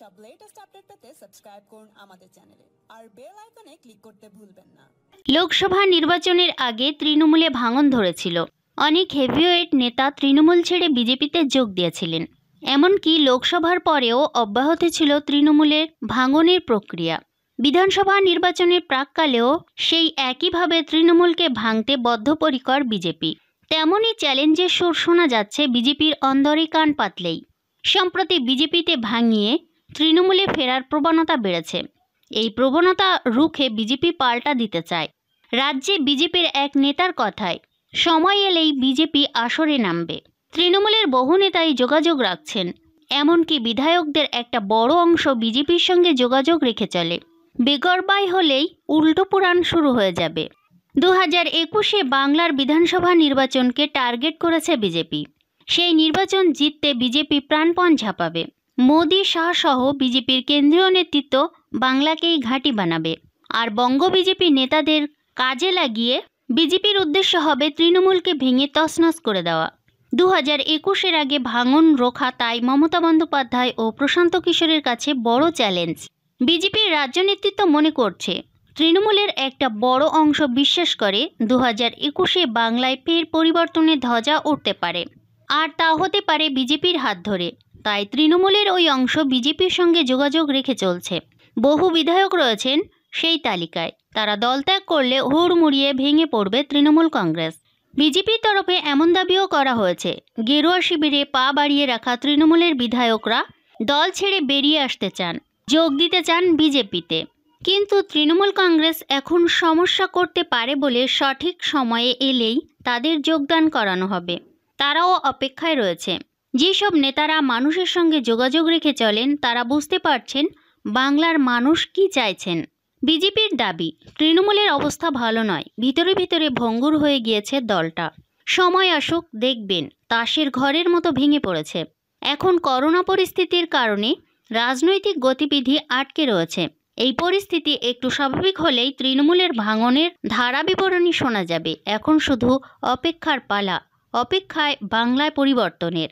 সব latest update পেতে subscribe করুন আমাদের চ্যানেলে আর বেল আইকনে ক্লিক করতে ভুলবেন না লোকসভা নির্বাচনের আগে তৃণমূলে ভাঙন ধরেছিল অনেক হেভিওয়েট নেতা তৃণমূল ছেড়ে বিজেপিতে যোগ দিয়েছিলেন এমনকি লোকসভার পরেও অব্যাহত ছিল তৃণমূলের ভাঙনের প্রক্রিয়া বিধানসভা নির্বাচনের প্রাককালেও সেই একইভাবে তৃণমূলকে ভাঙতে বদ্ধপরিকর বিজেপি তেমনই চ্যালেঞ্জের সুর শোনা যাচ্ছে বিজেপির অন্দরে কান পাতলেই সম্প্রতি বিজেপিতে ভাঙিয়ে তৃণমূলে ফেরার প্রবণতা বেড়েছে এই প্রবণতা রুখে বিজেপি পাল্টা দিতে চায় রাজ্যে বিজেপির এক নেতার কথায় সময় এলেই বিজেপি আসরে নামবে তৃণমূলের বহু নেতাই যোগাযোগ রাখছেন এমনকি বিধায়কদের একটা বড় অংশ বিজেপির সঙ্গে যোগাযোগ রেখে চলে বেগরবাই হলেই উল্টো পুরাণ শুরু হয়ে যাবে দু হাজার একুশে বাংলার বিধানসভা নির্বাচনকে টার্গেট করেছে বিজেপি সেই নির্বাচন জিততে বিজেপি প্রাণপণ ঝাঁপাবে মোদি সহ বিজেপির কেন্দ্রীয় নেতৃত্ব বাংলাকেই ঘাঁটি বানাবে আর বঙ্গ বিজেপি নেতাদের কাজে লাগিয়ে বিজেপির উদ্দেশ্য হবে তৃণমূলকে ভেঙে তছনছ করে দেওয়া দু হাজার একুশের আগে ভাঙন রোখা তাই মমতা বন্দ্যোপাধ্যায় ও প্রশান্ত কিশোরের কাছে বড় চ্যালেঞ্জ বিজেপির রাজ্য নেতৃত্ব মনে করছে তৃণমূলের একটা বড় অংশ বিশ্বাস করে দু হাজার একুশে বাংলায় ফের পরিবর্তনের ধ্বজা উঠতে পারে আর তা হতে পারে বিজেপির হাত ধরে তাই তৃণমূলের ওই অংশ বিজেপির সঙ্গে যোগাযোগ রেখে চলছে বহু বিধায়ক রয়েছেন সেই তালিকায় তারা দল ত্যাগ করলে হুড়মুড়িয়ে ভেঙে পড়বে তৃণমূল কংগ্রেস বিজেপির তরফে এমন দাবিও করা হয়েছে গেরুয়া শিবিরে পা বাড়িয়ে রাখা তৃণমূলের বিধায়করা দল ছেড়ে বেরিয়ে আসতে চান যোগ দিতে চান বিজেপিতে কিন্তু তৃণমূল কংগ্রেস এখন সমস্যা করতে পারে বলে সঠিক সময়ে এলেই তাদের যোগদান করানো হবে তারাও অপেক্ষায় রয়েছে যেসব নেতারা মানুষের সঙ্গে যোগাযোগ রেখে চলেন তারা বুঝতে পারছেন বাংলার মানুষ কি চাইছেন বিজেপির দাবি তৃণমূলের অবস্থা ভালো নয় ভিতরে ভিতরে ভঙ্গুর হয়ে গিয়েছে দলটা সময় আসুক দেখবেন তাসের ঘরের মতো ভেঙে পড়েছে এখন করোনা পরিস্থিতির কারণে রাজনৈতিক গতিবিধি আটকে রয়েছে এই পরিস্থিতি একটু স্বাভাবিক হলেই তৃণমূলের ভাঙনের ধারা বিবরণী শোনা যাবে এখন শুধু অপেক্ষার পালা অপেক্ষায় বাংলায় পরিবর্তনের